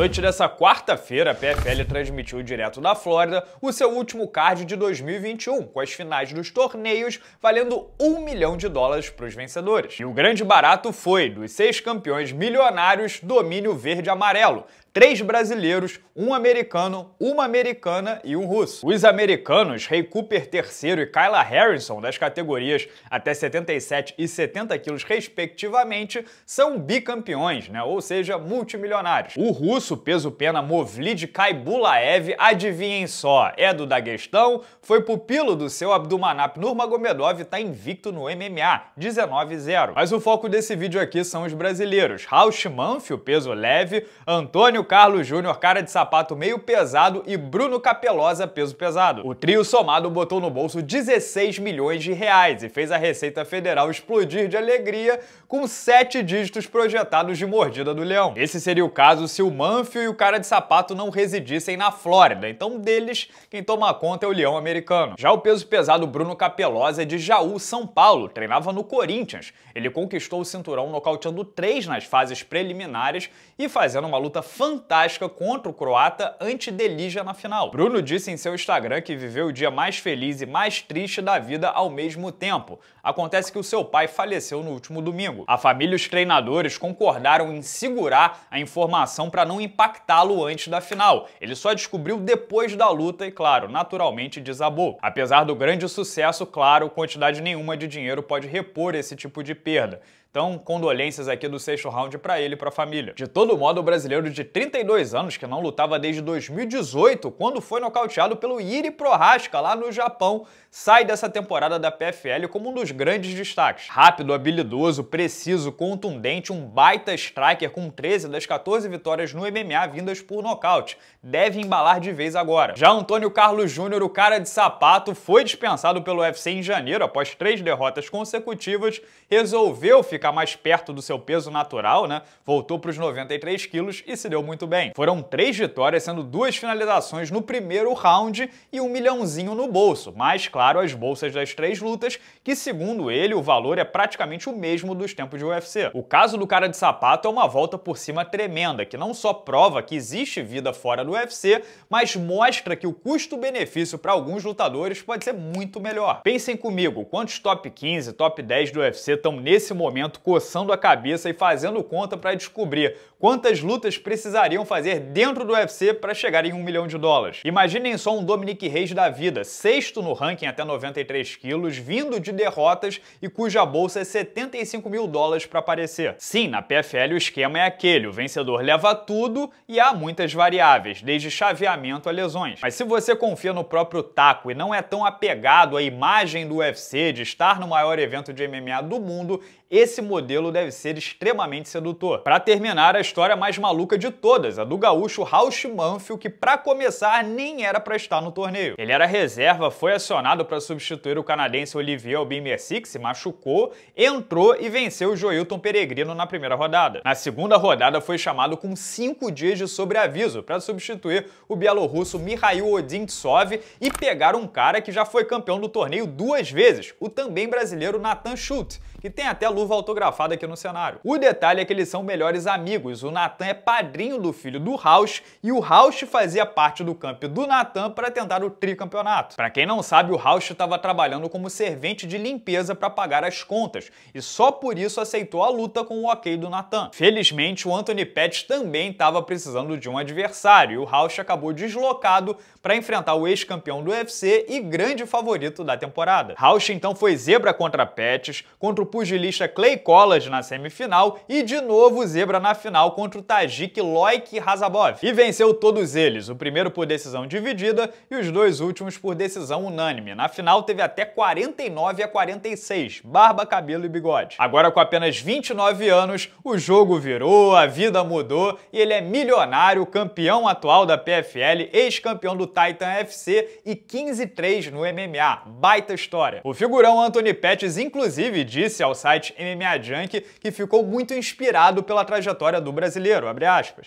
noite dessa quarta-feira, a PFL transmitiu direto da Flórida o seu último card de 2021, com as finais dos torneios valendo um milhão de dólares para os vencedores. E o grande barato foi, dos seis campeões milionários, domínio verde-amarelo, três brasileiros, um americano, uma americana e um russo. Os americanos Ray Cooper III e Kyla Harrison, das categorias até 77 e 70 quilos respectivamente, são bicampeões, né? ou seja, multimilionários. O russo russo peso-pena Movlid Kaibulaev, adivinhem só, é do Daguestão, foi pupilo do seu Abdulmanap Nurmagomedov e tá invicto no MMA, 19-0. Mas o foco desse vídeo aqui são os brasileiros, Raul Manfio, peso leve, Antônio Carlos Júnior, cara de sapato meio pesado e Bruno Capelosa, peso pesado. O trio somado botou no bolso 16 milhões de reais e fez a Receita Federal explodir de alegria com sete dígitos projetados de mordida do leão. Esse seria o caso se o Manfio Banfield e o cara de sapato não residissem na Flórida, então deles quem toma conta é o leão americano. Já o peso pesado Bruno Capelosa é de Jaú, São Paulo, treinava no Corinthians. Ele conquistou o cinturão nocauteando três nas fases preliminares e fazendo uma luta fantástica contra o croata ante Delija na final. Bruno disse em seu Instagram que viveu o dia mais feliz e mais triste da vida ao mesmo tempo. Acontece que o seu pai faleceu no último domingo. A família e os treinadores concordaram em segurar a informação para não impactá-lo antes da final. Ele só descobriu depois da luta e, claro, naturalmente desabou. Apesar do grande sucesso, claro, quantidade nenhuma de dinheiro pode repor esse tipo de perda. Então, condolências aqui do sexto round para ele e para a família. De todo modo, o brasileiro de 32 anos, que não lutava desde 2018, quando foi nocauteado pelo Iri Prohaska lá no Japão, sai dessa temporada da PFL como um dos grandes destaques. Rápido, habilidoso, preciso, contundente, um baita striker com 13 das 14 vitórias no MMA vindas por nocaute. Deve embalar de vez agora. Já Antônio Carlos Júnior, o cara de sapato, foi dispensado pelo UFC em janeiro após três derrotas consecutivas, resolveu ficar ficar mais perto do seu peso natural, né? Voltou para os 93 quilos e se deu muito bem. Foram três vitórias, sendo duas finalizações no primeiro round e um milhãozinho no bolso, mais claro as bolsas das três lutas, que segundo ele o valor é praticamente o mesmo dos tempos de UFC. O caso do cara de sapato é uma volta por cima tremenda, que não só prova que existe vida fora do UFC, mas mostra que o custo-benefício para alguns lutadores pode ser muito melhor. Pensem comigo, quantos top 15, top 10 do UFC estão nesse momento momento coçando a cabeça e fazendo conta para descobrir quantas lutas precisariam fazer dentro do UFC para chegar em um milhão de dólares. Imaginem só um Dominic Reis da vida, sexto no ranking até 93 quilos, vindo de derrotas e cuja bolsa é 75 mil dólares para aparecer. Sim, na PFL o esquema é aquele, o vencedor leva tudo e há muitas variáveis, desde chaveamento a lesões. Mas se você confia no próprio taco e não é tão apegado à imagem do UFC de estar no maior evento de MMA do mundo, esse esse modelo deve ser extremamente sedutor. Para terminar, a história mais maluca de todas, a do gaúcho Raul Manfield, que para começar nem era para estar no torneio. Ele era reserva, foi acionado para substituir o canadense Olivier Albin Mercier, que se machucou, entrou e venceu o Joilton Peregrino na primeira rodada. Na segunda rodada foi chamado com cinco dias de sobreaviso para substituir o bielorrusso Mikhail Odintsov e pegar um cara que já foi campeão do torneio duas vezes, o também brasileiro Nathan Schultz, que tem até luva autografada aqui no cenário. O detalhe é que eles são melhores amigos. O Nathan é padrinho do filho do Rausch e o Rausch fazia parte do camp do Nathan para tentar o tricampeonato. Para quem não sabe, o Rausch estava trabalhando como servente de limpeza para pagar as contas e só por isso aceitou a luta com o ok do Nathan. Felizmente, o Anthony Pettis também estava precisando de um adversário e o Rausch acabou deslocado para enfrentar o ex-campeão do UFC e grande favorito da temporada. Rausch então foi zebra contra Pettis, contra o pugilista Clay Collins na semifinal e de novo zebra na final contra o Tajik Loik Razabov. E venceu todos eles, o primeiro por decisão dividida e os dois últimos por decisão unânime. Na final teve até 49 a 46, barba, cabelo e bigode. Agora com apenas 29 anos, o jogo virou, a vida mudou e ele é milionário, campeão atual da PFL, ex-campeão do Titan FC e 15-3 no MMA. Baita história. O figurão Anthony Pettis inclusive disse ao site MMA Junk que ficou muito inspirado pela trajetória do brasileiro,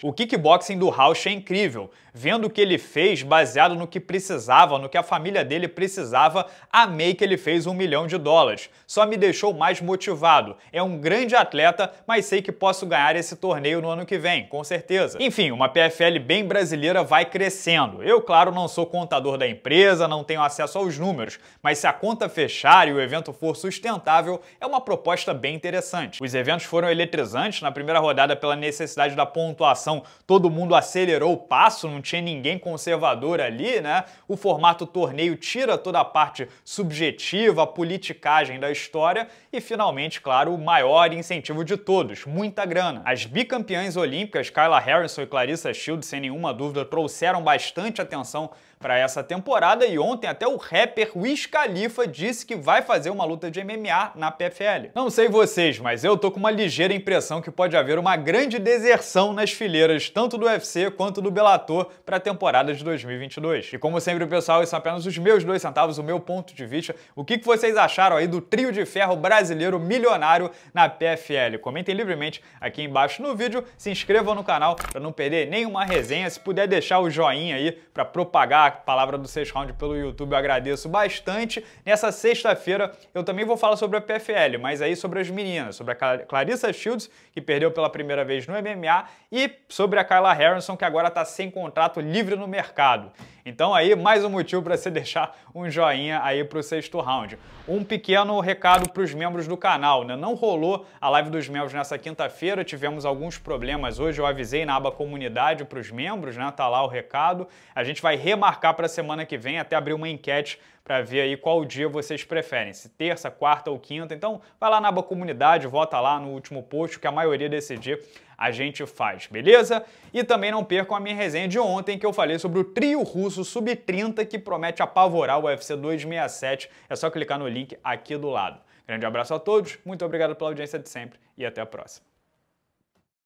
O kickboxing do Rauch é incrível. Vendo o que ele fez, baseado no que precisava, no que a família dele precisava, amei que ele fez um milhão de dólares. Só me deixou mais motivado. É um grande atleta, mas sei que posso ganhar esse torneio no ano que vem, com certeza. Enfim, uma PFL bem brasileira vai crescendo. Eu, claro, não sou contador da empresa, não tenho acesso aos números, mas se a conta fechar e o evento for sustentável, é uma proposta bem interessante. Os eventos foram eletrizantes na primeira rodada pela necessidade da pontuação, todo mundo acelerou o passo, não tinha ninguém conservador ali, né? O formato torneio tira toda a parte subjetiva, a politicagem da história e finalmente, claro, o maior incentivo de todos, muita grana. As bicampeãs olímpicas Kyla Harrison e Clarissa Shields, sem nenhuma dúvida, trouxeram bastante atenção para essa temporada e ontem até o rapper Wiz Khalifa disse que vai fazer uma luta de MMA na PFL. Não sei vocês, mas eu tô com uma ligeira impressão que pode haver uma grande deserção nas fileiras tanto do UFC quanto do Bellator para a temporada de 2022. E como sempre, pessoal, isso são é apenas os meus dois centavos, o meu ponto de vista. O que, que vocês acharam aí do trio de ferro brasileiro milionário na PFL? Comentem livremente aqui embaixo no vídeo, se inscrevam no canal para não perder nenhuma resenha, se puder deixar o joinha aí para propagar palavra do sexto round pelo YouTube, eu agradeço bastante. Nessa sexta-feira eu também vou falar sobre a PFL, mas aí sobre as meninas, sobre a Clarissa Shields, que perdeu pela primeira vez no MMA, e sobre a Kyla Harrison, que agora está sem contrato livre no mercado. Então aí mais um motivo para você deixar um joinha aí para o sexto round. Um pequeno recado para os membros do canal, né? Não rolou a live dos membros nessa quinta-feira, tivemos alguns problemas hoje, eu avisei na aba comunidade para os membros, né? Tá lá o recado. A gente vai remarcar para a semana que vem, até abrir uma enquete para ver aí qual dia vocês preferem, se terça, quarta ou quinta. Então, vai lá na aba comunidade, vota lá no último post que a maioria decidir a gente faz, beleza? E também não percam a minha resenha de ontem que eu falei sobre o trio russo sub-30 que promete apavorar o UFC 267. É só clicar no link aqui do lado. Grande abraço a todos, muito obrigado pela audiência de sempre e até a próxima.